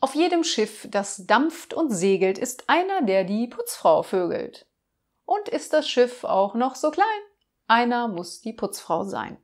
Auf jedem Schiff, das dampft und segelt, ist einer, der die Putzfrau vögelt. Und ist das Schiff auch noch so klein? Einer muss die Putzfrau sein.